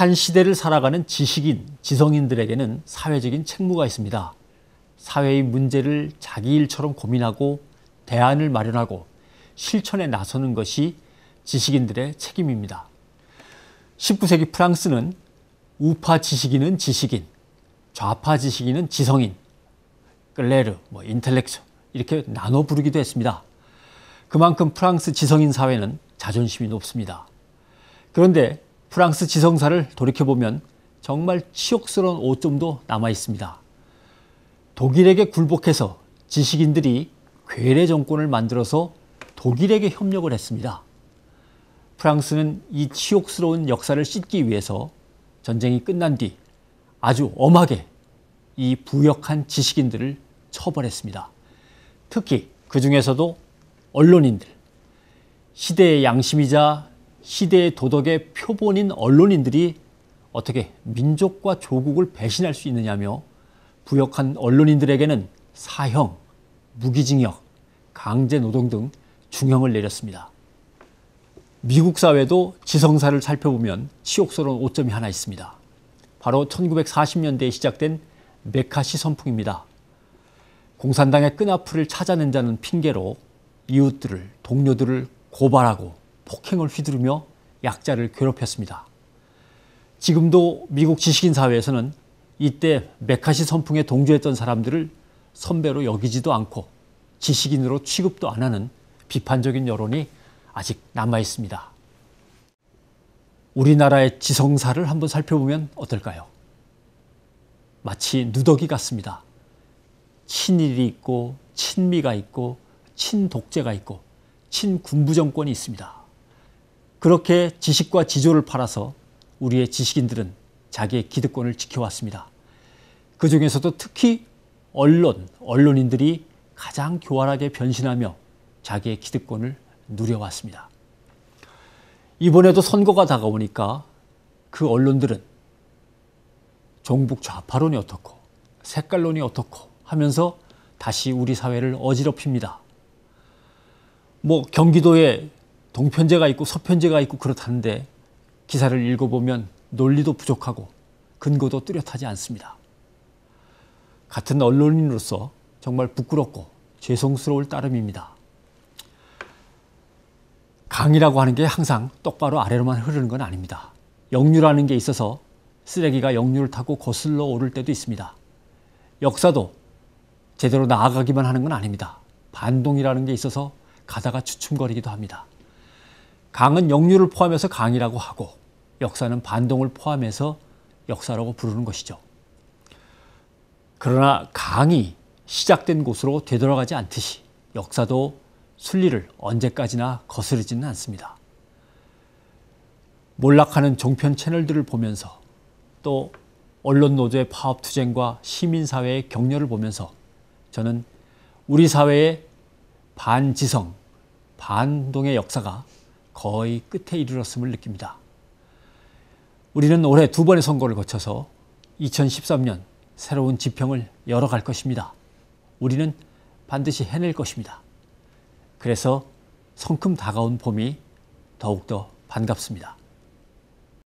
한 시대를 살아가는 지식인, 지성인들에게는 사회적인 책무가 있습니다. 사회의 문제를 자기 일처럼 고민하고 대안을 마련하고 실천에 나서는 것이 지식인들의 책임입니다. 19세기 프랑스는 우파 지식인은 지식인, 좌파 지식인은 지성인, 끌레르, 뭐 인텔렉트 이렇게 나눠 부르기도 했습니다. 그만큼 프랑스 지성인 사회는 자존심이 높습니다. 그런데 프랑스 지성사를 돌이켜보면 정말 치욕스러운 오점도 남아 있습니다. 독일에게 굴복해서 지식인들이 괴뢰 정권을 만들어서 독일에게 협력을 했습니다. 프랑스는 이 치욕스러운 역사를 씻기 위해서 전쟁이 끝난 뒤 아주 엄하게 이 부역한 지식인들을 처벌했습니다. 특히 그 중에서도 언론인들, 시대의 양심이자 시대의 도덕의 표본인 언론인들이 어떻게 민족과 조국을 배신할 수 있느냐며 부역한 언론인들에게는 사형, 무기징역, 강제 노동 등 중형을 내렸습니다. 미국 사회도 지성사를 살펴보면 치욕스러운 오점이 하나 있습니다. 바로 1940년대에 시작된 메카시 선풍입니다. 공산당의 끈앞을 찾아낸 자는 핑계로 이웃들을, 동료들을 고발하고 폭행을 휘두르며 약자를 괴롭혔습니다. 지금도 미국 지식인 사회에서는 이때 메카시 선풍에 동조했던 사람들을 선배로 여기지도 않고 지식인으로 취급도 안 하는 비판적인 여론이 아직 남아 있습니다. 우리나라의 지성사를 한번 살펴보면 어떨까요? 마치 누더기 같습니다. 친일이 있고 친미가 있고 친독재가 있고 친군부 정권이 있습니다. 그렇게 지식과 지조를 팔아서 우리의 지식인들은 자기의 기득권을 지켜왔습니다. 그 중에서도 특히 언론, 언론인들이 가장 교활하게 변신하며 자기의 기득권을 누려왔습니다. 이번에도 선거가 다가오니까 그 언론들은 종북 좌파론이 어떻고 색깔론이 어떻고 하면서 다시 우리 사회를 어지럽힙니다. 뭐 경기도에 동편제가 있고 서편제가 있고 그렇다는데 기사를 읽어보면 논리도 부족하고 근거도 뚜렷하지 않습니다. 같은 언론인으로서 정말 부끄럽고 죄송스러울 따름입니다. 강이라고 하는 게 항상 똑바로 아래로만 흐르는 건 아닙니다. 역류라는 게 있어서 쓰레기가 역류를 타고 거슬러 오를 때도 있습니다. 역사도 제대로 나아가기만 하는 건 아닙니다. 반동이라는 게 있어서 가다가 추춤거리기도 합니다. 강은 역류를 포함해서 강이라고 하고 역사는 반동을 포함해서 역사라고 부르는 것이죠. 그러나 강이 시작된 곳으로 되돌아가지 않듯이 역사도 순리를 언제까지나 거스르지는 않습니다. 몰락하는 종편 채널들을 보면서 또 언론 노조의 파업 투쟁과 시민 사회의 격려를 보면서 저는 우리 사회의 반지성, 반동의 역사가 거의 끝에 이르렀음을 느낍니다. 우리는 올해 두 번의 선거를 거쳐서 2013년 새로운 지평을 열어갈 것입니다. 우리는 반드시 해낼 것입니다. 그래서 성큼 다가온 봄이 더욱더 반갑습니다.